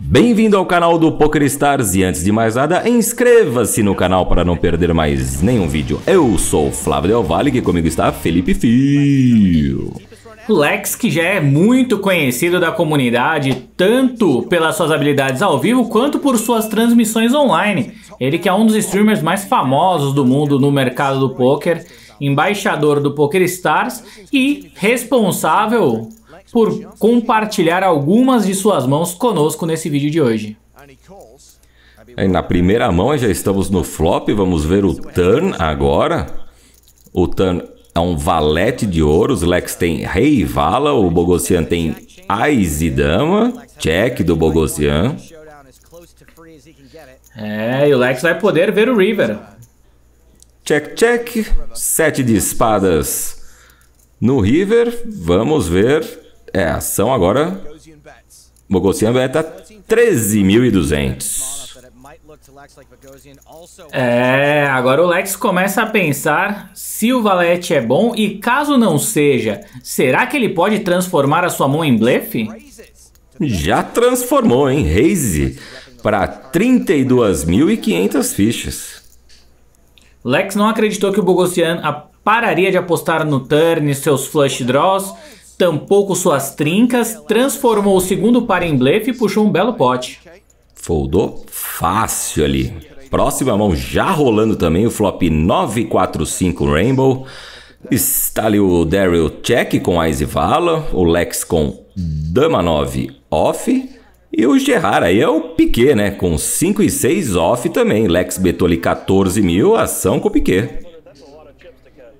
Bem-vindo ao canal do Poker Stars e antes de mais nada, inscreva-se no canal para não perder mais nenhum vídeo. Eu sou o Flávio Del Valle e comigo está Felipe Fio. Lex, que já é muito conhecido da comunidade, tanto pelas suas habilidades ao vivo quanto por suas transmissões online. Ele que é um dos streamers mais famosos do mundo no mercado do poker, embaixador do Poker Stars e responsável por compartilhar algumas de suas mãos conosco nesse vídeo de hoje. Aí na primeira mão já estamos no flop, vamos ver o turn agora. O turn é um valete de ouros, Lex tem rei e vala, o Bogossian tem ais e dama, check do Bogossian. É, e o Lex vai poder ver o river. Check, check, sete de espadas no river, vamos ver é, a ação agora. Bogosian vai 13.200. É, agora o Lex começa a pensar se o Valete é bom e caso não seja, será que ele pode transformar a sua mão em blefe? Já transformou, hein? Raise para 32.500 fichas. Lex não acreditou que o Bogosian pararia de apostar no turn, seus flush draws, Tampouco suas trincas, transformou o segundo par em blefe e puxou um belo pote. Foldou fácil ali. Próxima mão já rolando também, o flop 945 Rainbow. Está ali o Daryl Check com Ice Vala, o Lex com Dama 9 off. E o Gerrard aí é o Piquet, né? Com 5 e 6 off também. Lex betou ali 14 mil, ação com o Piquet.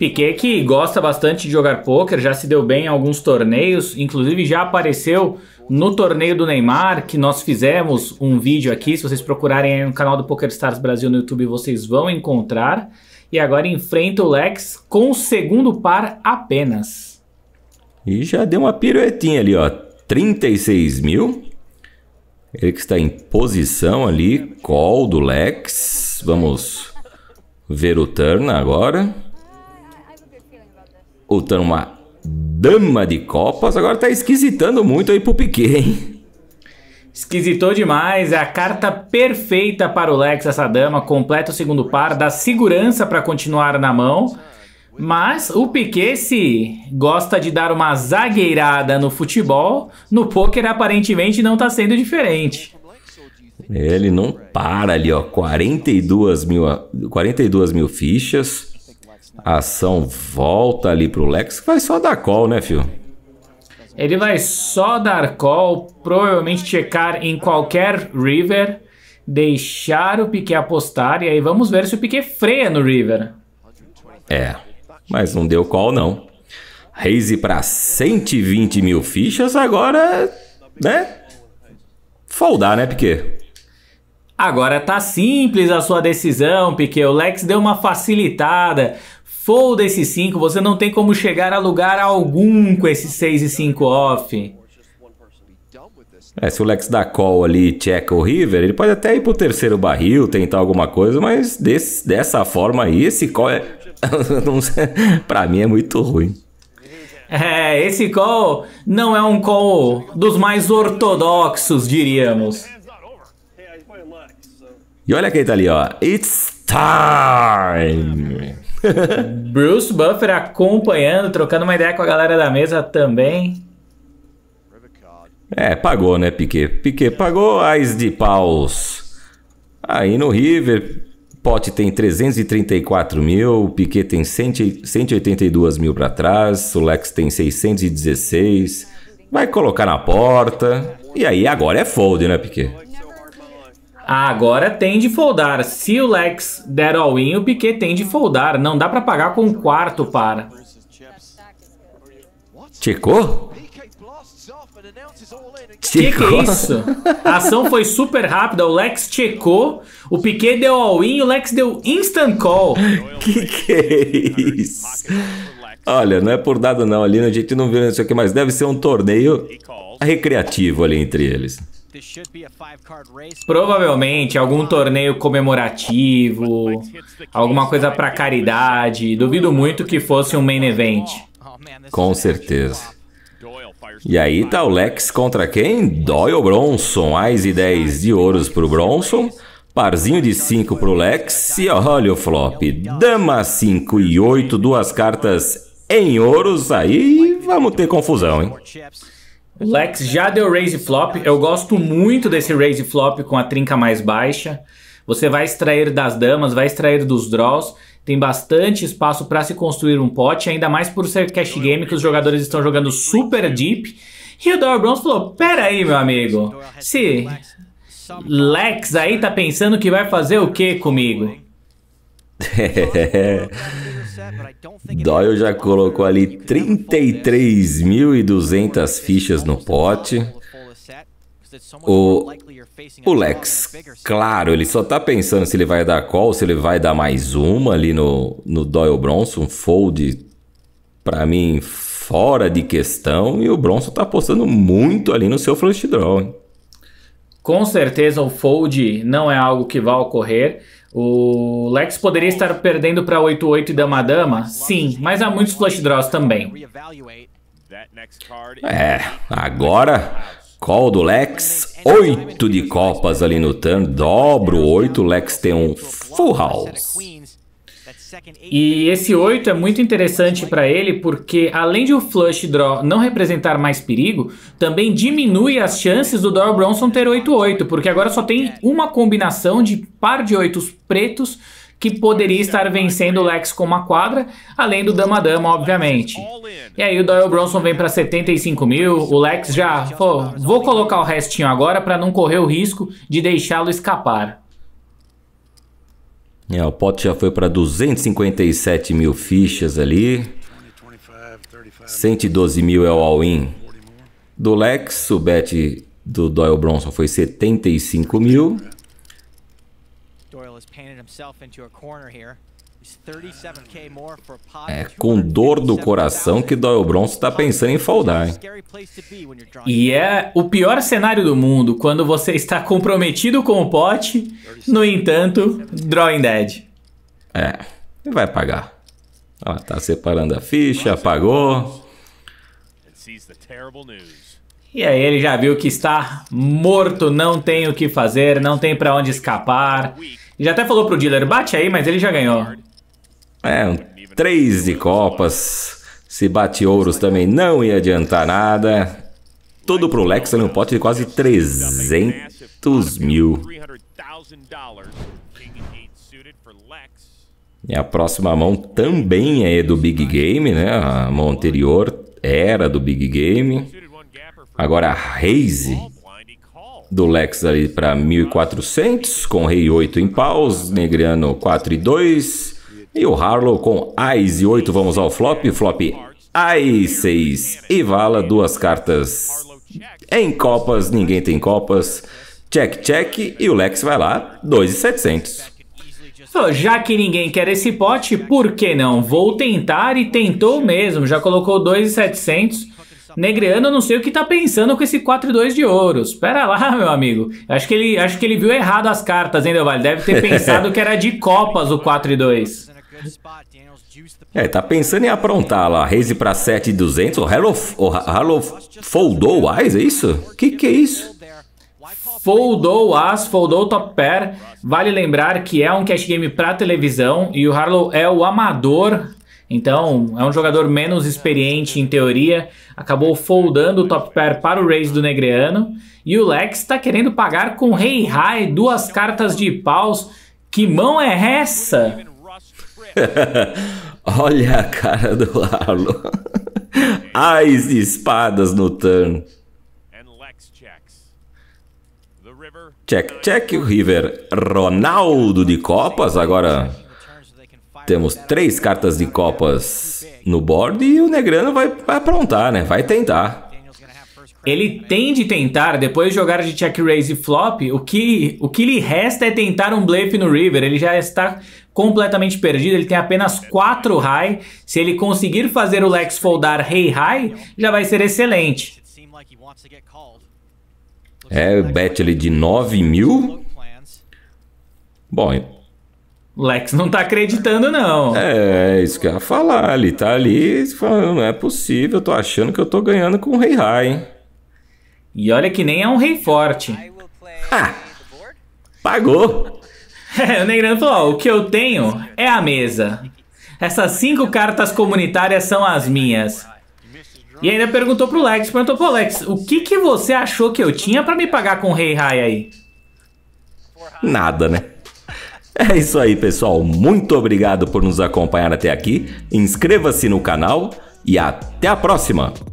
Piquet que gosta bastante de jogar pôquer, já se deu bem em alguns torneios, inclusive já apareceu no torneio do Neymar, que nós fizemos um vídeo aqui, se vocês procurarem no canal do Stars Brasil no YouTube, vocês vão encontrar. E agora enfrenta o Lex com o segundo par apenas. E já deu uma piruetinha ali, ó, 36 mil. Ele que está em posição ali, call do Lex. Vamos ver o turn agora ou uma dama de copas, agora tá esquisitando muito aí pro Piquet, hein? Esquisitou demais, é a carta perfeita para o Lex, essa dama, completa o segundo par, dá segurança para continuar na mão. Mas o Piquet se gosta de dar uma zagueirada no futebol, no poker aparentemente não está sendo diferente. É, ele não para ali, ó, 42 mil, 42 mil fichas, a ação volta ali pro Lex, vai só dar call, né, filho? Ele vai só dar call, provavelmente checar em qualquer river, deixar o Piquet apostar, e aí vamos ver se o Piquet freia no river. É, mas não deu call não. Raise para 120 mil fichas, agora, né? Foldar, né, Piquet? Agora tá simples a sua decisão, Piquet. O Lex deu uma facilitada. Fold esse 5, você não tem como chegar a lugar algum com esse 6 e 5 off. É, se o Lex dá call ali checa o River, ele pode até ir pro terceiro barril, tentar alguma coisa, mas desse, dessa forma aí, esse call é... pra mim é muito ruim. É, esse call não é um call dos mais ortodoxos, diríamos. E olha quem tá ali, ó. It's time! Bruce Buffer acompanhando, trocando uma ideia com a galera da mesa também. É, pagou, né, Piquet? Piquet pagou as de paus. Aí no River, Pote tem 334 mil, Piquet tem 182 mil para trás, o Lex tem 616. Vai colocar na porta. E aí agora é fold, né, Piquet? agora tem de foldar. Se o Lex der all-in, o Piquet tem de foldar. Não dá para pagar com um quarto para. Checou? Que que é isso? A ação foi super rápida, o Lex checou, o Piquet deu all-in e o Lex deu instant call. Que que é isso? Olha, não é por nada não, ali a gente não viu isso aqui, mas deve ser um torneio recreativo ali entre eles. Provavelmente algum torneio comemorativo, alguma coisa para caridade. Duvido muito que fosse um main event. Oh, Com certeza. E aí tá o Lex contra quem? Doyle Bronson. Ais e 10 de ouros pro Bronson. Parzinho de 5 pro Lex. E olha o flop. Dama 5 e 8, duas cartas em ouros. Aí vamos ter confusão, hein? Lex já deu é raise flop. Eu gosto muito desse raise flop com a trinca mais baixa. Você vai extrair das damas, vai extrair dos draws. Tem bastante espaço para se construir um pote, ainda mais por ser cash então, game que os jogadores estão jogando super deep. E o Dora Bronze falou: Pera aí, meu então, amigo, se Lex aí tá pensando que vai fazer o que comigo? Doyle já colocou ali 33.200 fichas no pote. O, o Lex, claro, ele só tá pensando se ele vai dar call, se ele vai dar mais uma ali no, no Doyle Bronson. Fold, para mim, fora de questão. E o Bronson tá apostando muito ali no seu flush draw. Hein? Com certeza o fold não é algo que vai ocorrer. O Lex poderia estar perdendo para 8-8 e Dama-Dama? Sim, mas há muitos flush draws também. É, agora Call do Lex, 8 de copas ali no turn, dobro 8, Lex tem um full house. E esse 8 é muito interessante para ele porque além de o flush draw não representar mais perigo, também diminui as chances do Doyle Bronson ter 8-8, porque agora só tem uma combinação de par de 8 pretos que poderia estar vencendo o Lex com uma quadra, além do Dama-Dama, obviamente. E aí o Doyle Bronson vem para 75 mil, o Lex já, pô, vou colocar o restinho agora para não correr o risco de deixá-lo escapar. É, o pote já foi para 257 mil fichas ali. 112 mil é o all-in do Lex. O bet do Doyle Bronson foi 75 mil. Doyle has painted himself into a corner here. É com dor do coração que Doyle Bronson está pensando em foldar. Hein? E é o pior cenário do mundo quando você está comprometido com o pote, no entanto, drawing dead. É, ele vai pagar. Ó, tá separando a ficha, apagou. E aí ele já viu que está morto, não tem o que fazer, não tem para onde escapar. Já até falou pro dealer, bate aí, mas ele já ganhou. É, três de Copas. Se bate ouros também não ia adiantar nada. Tudo pro Lex ali é um pote de quase 300 mil. E a próxima mão também é do Big Game, né? A mão anterior era do Big Game. Agora a Raze do Lex ali para 1.400, com Rei 8 em paus, Negriano 4 e 2. E o Harlow com Ais e 8, vamos ao flop. Flop Ais 6 e Vala, duas cartas em Copas, ninguém tem Copas. Check, check e o Lex vai lá, 2,700. Já que ninguém quer esse pote, por que não? Vou tentar e tentou mesmo, já colocou 2,700. Negreano, não sei o que tá pensando com esse 4-2 e de ouro. Espera lá, meu amigo. Acho que ele, acho que ele viu errado as cartas, hein, Delvale? Deve ter pensado que era de Copas o 4 e 2. É, tá pensando em aprontar lá. Raise pra 7200. O Harlow Foldou o Eyes, é isso? Que que é isso? Foldou As, Foldou o Top Pair. Vale lembrar que é um cash game para televisão e o Harlow é o amador. Então, é um jogador menos experiente em teoria. Acabou foldando o top pair para o raise do Negreano. E o Lex está querendo pagar com Rei hey High, duas cartas de paus. Que mão é essa? Olha a cara do Lalo. Ais e espadas no turn. Check, check o River. Ronaldo de Copas. Agora temos três cartas de Copas no board e o Negrano vai, vai aprontar, né? Vai tentar. Ele tem de tentar, depois de jogar de check raise e flop, o que, o que lhe resta é tentar um blefe no river. Ele já está completamente perdido, ele tem apenas 4 high. Se ele conseguir fazer o Lex foldar rei high, já vai ser excelente. É, bet ali de 9 mil. Bom... Lex não tá acreditando, não. É, é, isso que eu ia falar. Ele tá ali falando, não é possível, eu tô achando que eu tô ganhando com o rei high, hein? E olha que nem é um rei forte. Ha! pagou! o Negrão falou: ó, o que eu tenho é a mesa. Essas cinco cartas comunitárias são as minhas. E ainda perguntou pro Lex, perguntou pro Lex, o que que você achou que eu tinha para me pagar com o Rei Rai aí? Nada, né? É isso aí, pessoal. Muito obrigado por nos acompanhar até aqui. Inscreva-se no canal e até a próxima!